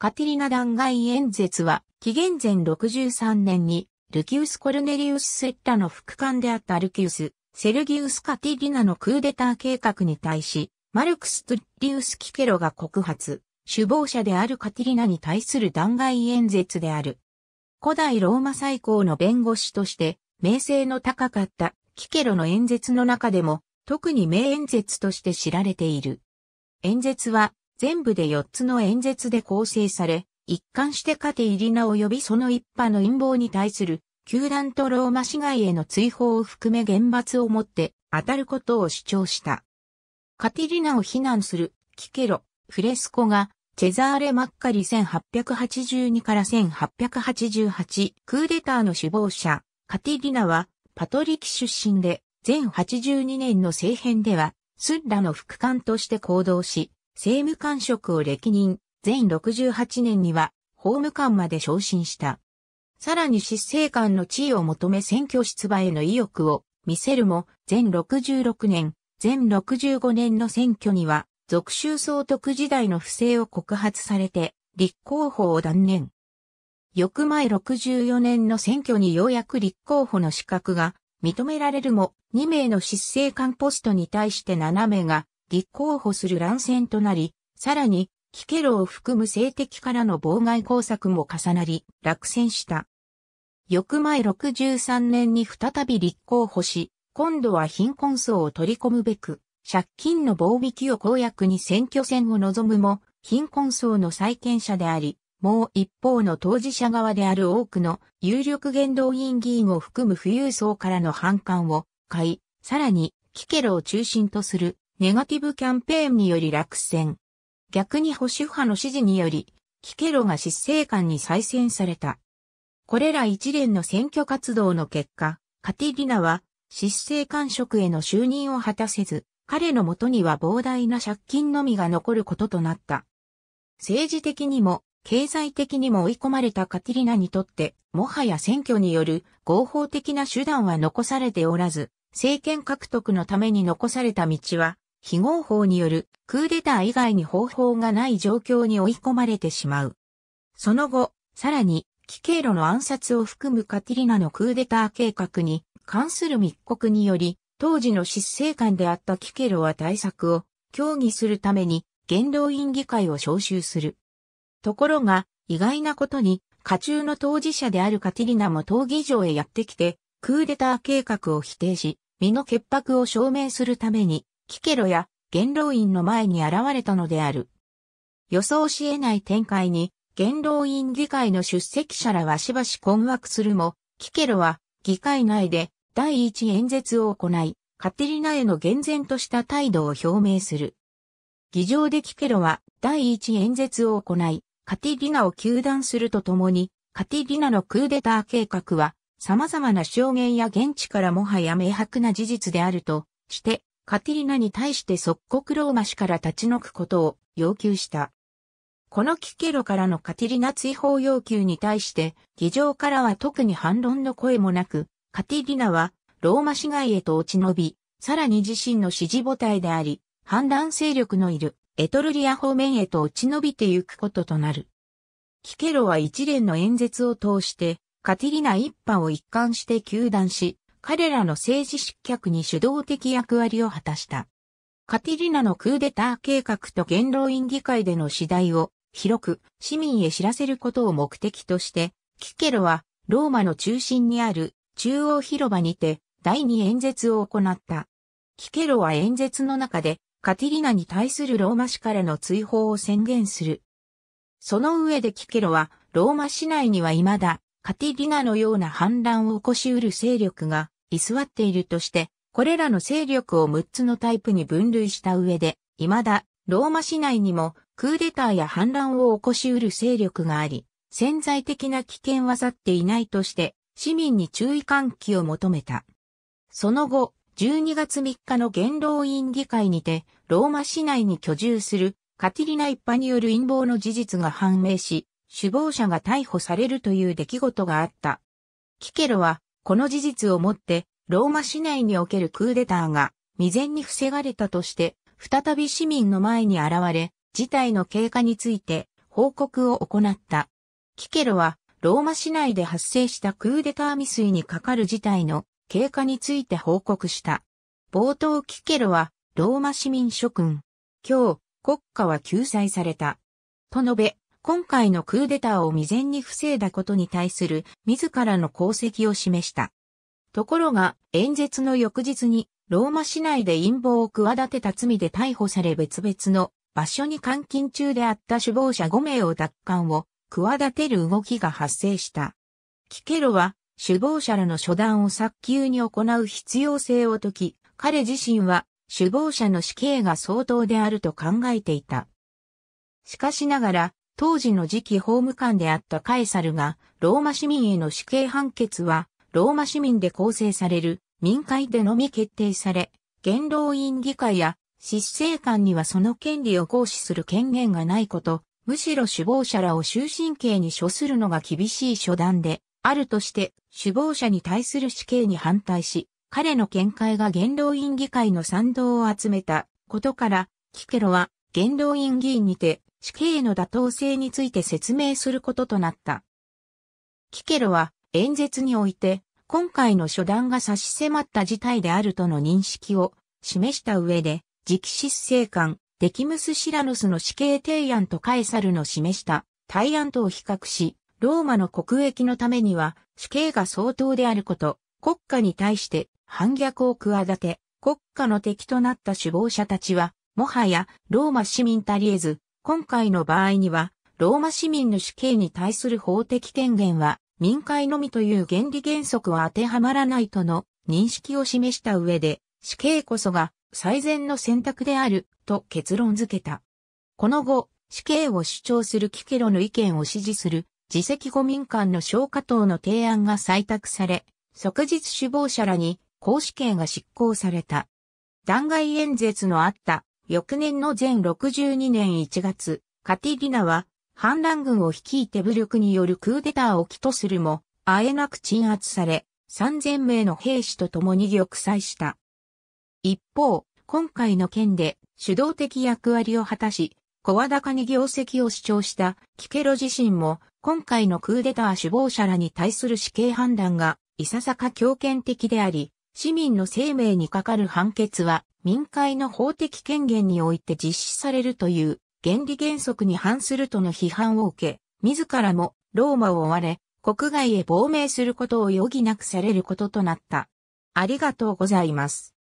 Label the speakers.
Speaker 1: カティリナ弾劾演説は、紀元前63年に、ルキウス・コルネリウス・セッタの副官であったルキウス、セルギウス・カティリナのクーデター計画に対し、マルクス・トゥッリウス・キケロが告発、首謀者であるカティリナに対する弾劾演説である。古代ローマ最高の弁護士として、名声の高かったキケロの演説の中でも、特に名演説として知られている。演説は全部で4つの演説で構成され、一貫してカテイリナ及びその一派の陰謀に対する、球団とローマ市街への追放を含め厳罰をもって当たることを主張した。カテリナを非難する、キケロ、フレスコが、チェザーレ・マッカリ1882から1888、クーデターの首謀者、カテリナは、パトリキ出身で、全82年の政変では、スッラの副官として行動し、政務官職を歴任、全68年には法務官まで昇進した。さらに執政官の地位を求め選挙出馬への意欲を見せるも、全66年、全65年の選挙には、続州総督時代の不正を告発されて、立候補を断念。翌前64年の選挙にようやく立候補の資格が認められるも、2名の執政官ポストに対して7名が立候補する乱戦となり、さらに、キケロを含む政敵からの妨害工作も重なり、落選した。翌前63年に再び立候補し、今度は貧困層を取り込むべく、借金の棒引きを公約に選挙戦を望むも、貧困層の債権者であり、もう一方の当事者側である多くの有力言動員議員を含む富裕層からの反感を買い、さらに、キケロを中心とするネガティブキャンペーンにより落選。逆に保守派の支持により、キケロが執政官に再選された。これら一連の選挙活動の結果、カティリナは執政官職への就任を果たせず、彼のもとには膨大な借金のみが残ることとなった。政治的にも経済的にも追い込まれたカティリナにとって、もはや選挙による合法的な手段は残されておらず、政権獲得のために残された道は非合法によるクーデター以外に方法がない状況に追い込まれてしまう。その後、さらに、キケイロの暗殺を含むカティリナのクーデター計画に関する密告により、当時の執政官であったキケロは対策を協議するために元老院議会を招集する。ところが、意外なことに、家中の当事者であるカティリナも闘技場へやってきて、クーデター計画を否定し、身の潔白を証明するために、キケロや元老院の前に現れたのである。予想し得ない展開に、元老院議会の出席者らはしばし困惑するも、キケロは議会内で第一演説を行い、カテリナへの厳然とした態度を表明する。議場でキケロは第一演説を行い、カテリナを求断するとともに、カテリナのクーデター計画は、様々な証言や現地からもはや明白な事実であるとして、カティリナに対して即刻ローマ氏から立ち退くことを要求した。このキケロからのカティリナ追放要求に対して、議場からは特に反論の声もなく、カティリナはローマ市街へと落ち延び、さらに自身の支持母体であり、反乱勢力のいるエトルリア方面へと落ち延びてゆくこととなる。キケロは一連の演説を通して、カティリナ一派を一貫して求断し、彼らの政治失脚に主導的役割を果たした。カティリナのクーデター計画と元老院議会での次第を広く市民へ知らせることを目的として、キケロはローマの中心にある中央広場にて第二演説を行った。キケロは演説の中でカティリナに対するローマ市からの追放を宣言する。その上でキケロはローマ市内には未だカティリナのような反乱を起こし得る勢力が居座っているとして、これらの勢力を6つのタイプに分類した上で、未だ、ローマ市内にも、クーデターや反乱を起こし得る勢力があり、潜在的な危険は去っていないとして、市民に注意喚起を求めた。その後、12月3日の元老院議会にて、ローマ市内に居住するカティリナ一派による陰謀の事実が判明し、首謀者が逮捕されるという出来事があった。キケロはこの事実をもって、ローマ市内におけるクーデターが未然に防がれたとして、再び市民の前に現れ、事態の経過について報告を行った。キケロは、ローマ市内で発生したクーデター未遂にかかる事態の経過について報告した。冒頭キケロは、ローマ市民諸君。今日、国家は救済された。と述べ、今回のクーデターを未然に防いだことに対する自らの功績を示した。ところが、演説の翌日に、ローマ市内で陰謀を企てた罪で逮捕され別々の場所に監禁中であった首謀者5名を奪還を企てる動きが発生した。キケロは首謀者らの処断を早急に行う必要性を解き、彼自身は首謀者の死刑が相当であると考えていた。しかしながら、当時の次期法務官であったカエサルが、ローマ市民への死刑判決は、ローマ市民で構成される民会でのみ決定され、元老院議会や執政官にはその権利を行使する権限がないこと、むしろ首謀者らを終身刑に処するのが厳しい処段で、あるとして首謀者に対する死刑に反対し、彼の見解が元老院議会の賛同を集めたことから、キケロは元老院議員にて死刑の妥当性について説明することとなった。キケロは演説において今回の初段が差し迫った事態であるとの認識を示した上で、直筆政官、デキムス・シラノスの死刑提案とカエサルの示した対案とを比較し、ローマの国益のためには死刑が相当であること、国家に対して反逆を企て、国家の敵となった首謀者たちは、もはやローマ市民足りえず、今回の場合には、ローマ市民の死刑に対する法的権限は、民会のみという原理原則は当てはまらないとの認識を示した上で、死刑こそが最善の選択であると結論付けた。この後、死刑を主張するキケロの意見を支持する自責後民間の消化等の提案が採択され、即日首謀者らに公死刑が執行された。弾劾演説のあった翌年の全62年1月、カティリナは反乱軍を率いて武力によるクーデターを起とするも、あえなく鎮圧され、3000名の兵士と共に玉砕した。一方、今回の件で主導的役割を果たし、小高に業績を主張したキケロ自身も、今回のクーデター首謀者らに対する死刑判断が、いささか強権的であり、市民の生命にかかる判決は民会の法的権限において実施されるという原理原則に反するとの批判を受け、自らもローマを追われ、国外へ亡命することを余儀なくされることとなった。ありがとうございます。